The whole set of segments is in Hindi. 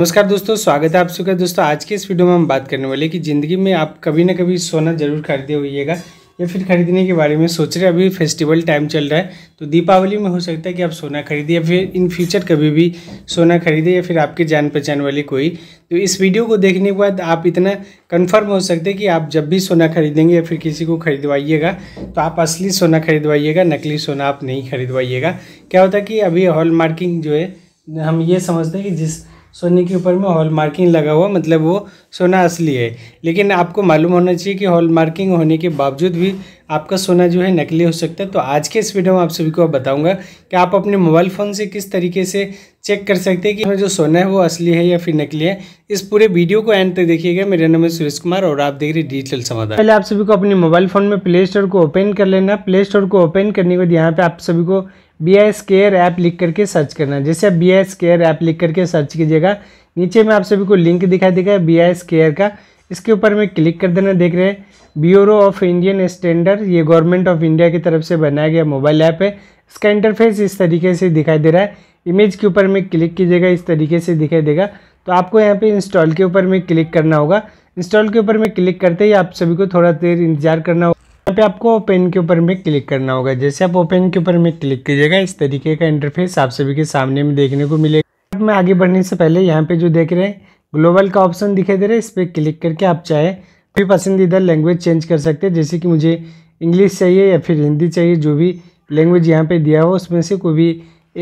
नमस्कार दोस्तों स्वागत है आप सबका दोस्तों आज के इस वीडियो में हम बात करने वाले कि ज़िंदगी में आप कभी ना कभी सोना जरूर खरीदे होइएगा या फिर खरीदने के बारे में सोच रहे अभी फेस्टिवल टाइम चल रहा है तो दीपावली में हो सकता है कि आप सोना खरीदिए या फिर इन फ्यूचर कभी भी सोना खरीदे या फिर आपके जान पहचान वाले कोई तो इस वीडियो को देखने के बाद आप इतना कंफर्म हो सकते हैं कि आप जब भी सोना खरीदेंगे या फिर किसी को खरीदवाइएगा तो आप असली सोना खरीदवाइएगा नकली सोना आप नहीं खरीदवाइएगा क्या होता है कि अभी हॉल मार्किंग जो है हम ये समझते हैं कि जिस सोने के ऊपर में हॉल मार्किंग लगा हुआ मतलब वो सोना असली है लेकिन आपको मालूम होना चाहिए कि हॉल मार्किंग होने के बावजूद भी आपका सोना जो है नकली हो सकता है तो आज के इस वीडियो में आप सभी को बताऊंगा कि आप अपने मोबाइल फ़ोन से किस तरीके से चेक कर सकते हैं कि जो सोना है वो असली है या फिर नकली है इस पूरे वीडियो को एंड तक देखिएगा मेरा नाम है सुरेश कुमार और आप देख रहे हैं डिजिटल समाधान पहले आप सभी को अपने मोबाइल फ़ोन में प्ले स्टोर को ओपन कर लेना प्ले स्टोर को ओपन करने के बाद यहाँ पर आप सभी को बी आई केयर ऐप लिख करके सर्च करना है जैसे आप बी आई केयर ऐप लिख करके सर्च कीजिएगा नीचे में आप सभी को लिंक दिखाई देगा बी आई केयर का इसके ऊपर में क्लिक कर देना देख रहे हैं ब्यूरो ऑफ इंडियन स्टैंडर्ड ये गवर्नमेंट ऑफ इंडिया की तरफ से बनाया गया मोबाइल ऐप है इसका इंटरफेस इस तरीके से दिखाई दे रहा है इमेज के ऊपर में क्लिक कीजिएगा इस तरीके से दिखाई देगा तो आपको यहाँ पे इंस्टॉल के ऊपर में क्लिक करना होगा इंस्टॉल के ऊपर में क्लिक करते ही आप सभी को थोड़ा देर इंतजार करना होगा यहाँ पे आपको ओपन के ऊपर में क्लिक करना होगा जैसे आप ओपन के ऊपर में क्लिक कीजिएगा इस तरीके का इंटरफेस आप सभी के सामने में देखने को मिलेगा मैं आगे बढ़ने से पहले यहाँ पे जो देख रहे हैं ग्लोबल का ऑप्शन दिखाई दे रहा है इस पर क्लिक करके आप चाहे फिर पसंदीदा लैंग्वेज चेंज कर सकते हैं जैसे कि मुझे इंग्लिश चाहिए या फिर हिंदी चाहिए जो भी लैंग्वेज यहाँ पे दिया हो उसमें से कोई भी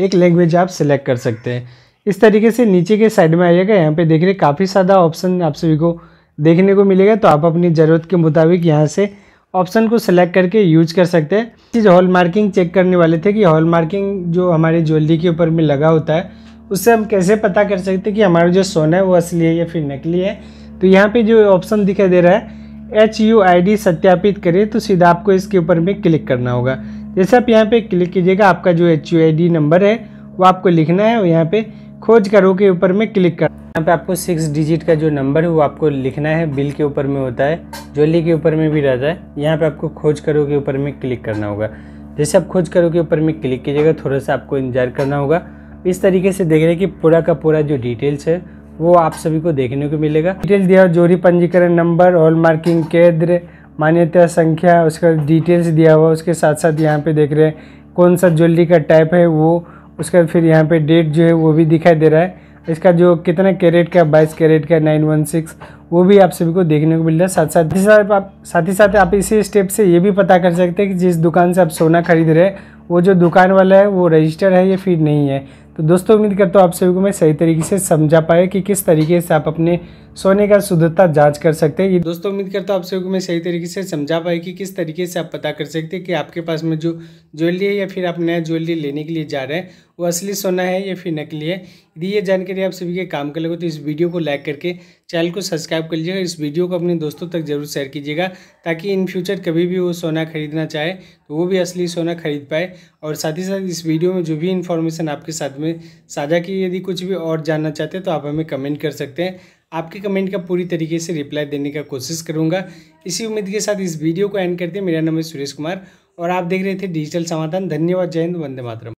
एक लैंग्वेज आप सेलेक्ट कर सकते हैं इस तरीके से नीचे के साइड में आइएगा यहाँ पे देख रहे काफ़ी सारा ऑप्शन आप सभी को देखने को मिलेगा तो आप अपनी ज़रूरत के मुताबिक यहाँ से ऑप्शन को सिलेक्ट करके यूज कर सकते हैं चीज़ हॉल मार्किंग चेक करने वाले थे कि हॉल मार्किंग जो हमारे ज्वेलरी के ऊपर में लगा होता है उससे हम कैसे पता कर सकते हैं कि हमारा जो सोना है वो असली है या फिर नकली है तो यहाँ पे जो ऑप्शन दिखाई दे रहा है एच यू आई डी सत्यापित करें तो सीधा आपको इसके ऊपर में क्लिक करना होगा जैसे आप यहाँ पे क्लिक कीजिएगा आपका जो H U I D number है वो आपको लिखना है और यहाँ पे खोज करो के ऊपर में क्लिक कर यहाँ पे आपको सिक्स डिजिट का जो नंबर है वो आपको लिखना है बिल के ऊपर में होता है ज्वेलरी के ऊपर में भी रहता है यहाँ पे आपको खोज करो के ऊपर में क्लिक करना होगा जैसे आप खोज करो के ऊपर में क्लिक कीजिएगा थोड़ा सा आपको इंतजार करना होगा इस तरीके से देख रहे हैं कि पूरा का पूरा जो डिटेल्स है वो आप सभी को देखने को मिलेगा डिटेल दिया हुआ जोरी पंजीकरण नंबर हॉल मार्किंग केंद्र मान्यता संख्या उसका डिटेल्स दिया हुआ उसके साथ साथ यहाँ पे देख रहे हैं कौन सा ज्वेलरी का टाइप है वो उसका फिर यहाँ पे डेट जो है वो भी दिखाई दे रहा है इसका जो कितना कैरेट का बाईस कैरेट का नाइन वन सिक्स वो भी आप सभी को देखने को मिल रहा है साथ साथ ही साथ आप साथ ही साथ आप इसी स्टेप से ये भी पता कर सकते हैं कि जिस दुकान से आप सोना खरीद रहे हैं वो जो दुकान वाला है वो रजिस्टर है या फिर नहीं है तो दोस्तों उम्मीद करता हूँ आप सभी को मैं सही तरीके से समझा पाया कि किस तरीके से आप अपने सोने का शुद्धता जांच कर सकते हैं दोस्तों उम्मीद करता हूँ आप सभी को मैं सही तरीके से समझा पाए कि किस तरीके से आप पता कर सकते हैं कि आपके पास में जो ज्वेलरी है या फिर आप नया ज्वेलरी लेने के लिए जा रहे हैं वो असली सोना है या फिर नकली है यदि ये जानकारी आप सभी के काम कर लगे तो इस वीडियो को लाइक करके चैनल को सब्सक्राइब कर लीजिएगा इस वीडियो को अपने दोस्तों तक जरूर शेयर कीजिएगा ताकि इन फ्यूचर कभी भी वो सोना खरीदना चाहे तो वो भी असली सोना खरीद पाए और साथ ही साथ इस वीडियो में जो भी इन्फॉर्मेशन आपके साथ में साझा की यदि कुछ भी और जानना चाहते हैं तो आप हमें कमेंट कर सकते हैं आपके कमेंट का पूरी तरीके से रिप्लाई देने का कोशिश करूंगा इसी उम्मीद के साथ इस वीडियो को एंड करते हैं मेरा नाम है सुरेश कुमार और आप देख रहे थे डिजिटल समाधान धन्यवाद जय हिंद वंदे मातरम